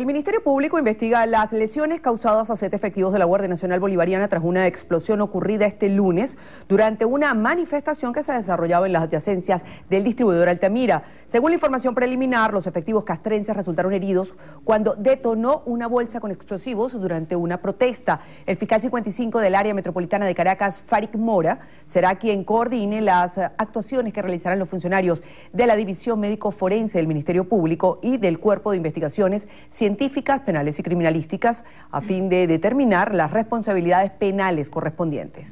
El Ministerio Público investiga las lesiones causadas a siete efectivos de la Guardia Nacional Bolivariana tras una explosión ocurrida este lunes durante una manifestación que se ha desarrollado en las adyacencias del distribuidor Altamira. Según la información preliminar, los efectivos castrenses resultaron heridos cuando detonó una bolsa con explosivos durante una protesta. El fiscal 55 del área metropolitana de Caracas, Farik Mora, será quien coordine las actuaciones que realizarán los funcionarios de la División Médico Forense del Ministerio Público y del Cuerpo de Investigaciones Científicas científicas, penales y criminalísticas a fin de determinar las responsabilidades penales correspondientes.